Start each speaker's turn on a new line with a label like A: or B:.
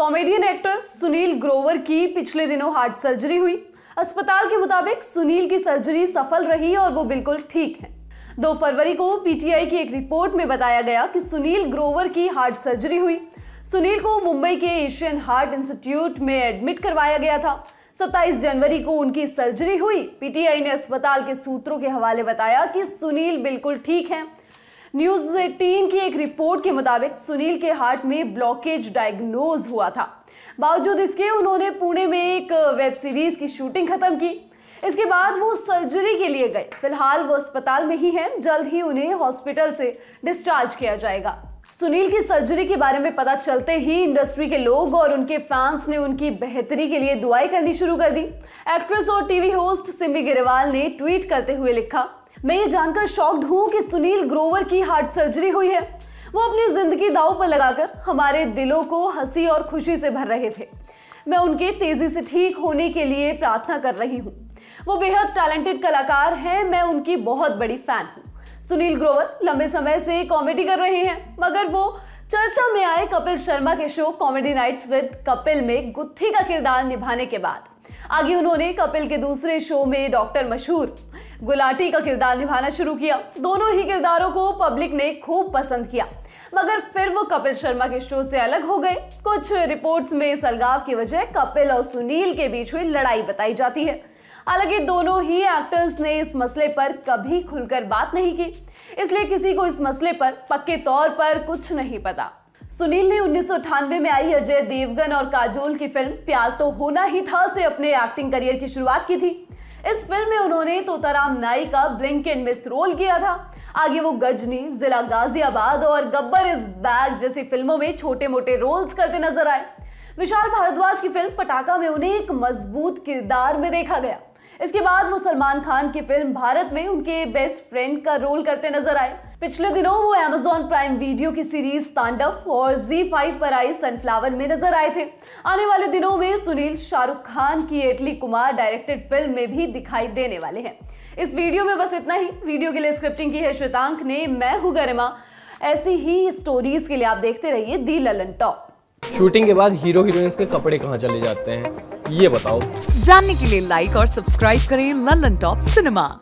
A: comedian actor Sunil Grover की पिछले दिनों हार्ट सर्जरी हुई अस्पताल के मुताबिक सुनील की सर्जरी सफल रही और वो बिल्कुल ठीक है दो फरवरी को पीटीआई की एक रिपोर्ट में बताया गया कि सुनील ग्रोवर की हार्ट सर्जरी हुई सुनील को मुंबई के एशियन हार्ट इंस्टीट्यूट में एडमिट करवाया गया था 27 जनवरी को उनकी सर्जरी हुई पीटीआई ने अस्पताल के सूत्रों के हवाले बताया कि सुनील बिल्कुल ठीक हैं न्यूज 18 की एक रिपोर्ट के मुताबिक सुनील के हार्ट में ब्लॉकेज डायग्नोज हुआ था बावजूद इसके उन्होंने पुणे में एक वेब सीरीज की शूटिंग खत्म की इसके बाद वो सर्जरी के लिए गए फिलहाल वो अस्पताल में ही हैं जल्द ही उन्हें हॉस्पिटल से डिस्चार्ज किया जाएगा सुनील की सर्जरी के बारे में पता चलते ही इंडस्ट्री के लोग और उनके फैंस ने उनकी बेहतरी के लिए दुआएं करनी शुरू कर दी एक्ट्रेस और टीवी होस्ट सिमी गिरवाल ने ट्वीट करते हुए लिखा मैं ये जानकर शॉक्ड हूँ कि सुनील ग्रोवर की हार्ट सर्जरी हुई है वो अपनी जिंदगी दाव पर लगाकर हमारे दिलों को हंसी और खुशी से भर रहे थे मैं उनके तेजी से ठीक होने के लिए प्रार्थना कर रही हूँ वो बेहद टैलेंटेड कलाकार हैं मैं उनकी बहुत बड़ी फैन हूँ सुनील ग्रोवर लंबे समय से कॉमेडी कर रहे हैं मगर वो चर्चा में आए कपिल शर्मा के show comedy nights with Kapil में गुत्थी का किरदार निभाने के बाद आगे उन्होंने कपिल के दूसरे शो में डॉक्टर मशहूर गुलाटी का किरदार निभाना शुरू किया दोनों ही किरदारों को पब्लिक ने खूब पसंद किया मगर फिर वो कपिल शर्मा के शो से अलग हो गए कुछ रिपोर्ट्स में इस अलगाव की वजह कपिल और सुनील के बीच हुई लड़ाई बताई जाती है हालांकि दोनों ही एक्टर्स ने इस मसले पर कभी खुलकर बात नहीं की इसलिए किसी को इस मसले पर पक्के तौर पर कुछ नहीं पता सुनील ने उन्नीस में आई अजय देवगन और काजोल की फिल्म प्यार तो होना ही था से अपने एक्टिंग करियर की शुरुआत की थी इस फिल्म में उन्होंने तोताराम नाई का ब्लिंक एंड मिस रोल किया था आगे वो गजनी जिला गाजियाबाद और गब्बर इज बैग जैसी फिल्मों में छोटे मोटे रोल्स करते नजर आए विशाल भारद्वाज की फिल्म पटाखा में उन्हें एक मजबूत किरदार में देखा गया इसके बाद वो सलमान खान की फिल्म भारत में उनके बेस्ट फ्रेंड का रोल करते नजर आए पिछले दिनों वो एमेजोन प्राइम वीडियो की सीरीज तांडव और Z5 पर आई सनफ्लावर में नजर आए थे आने वाले दिनों में सुनील शाहरुख खान की एटली कुमार डायरेक्टेड फिल्म में भी दिखाई देने वाले हैं इस वीडियो में बस इतना ही वीडियो के लिए स्क्रिप्टिंग की है श्वेतांक ने मैं हूँ गरिमा ऐसी ही स्टोरीज के लिए आप देखते रहिए दी ललन टॉप शूटिंग के बाद हीरो हीरोइंस के कपड़े कहाँ चले जाते हैं ये बताओ जानने के लिए लाइक और सब्सक्राइब करें लल्लन टॉप सिनेमा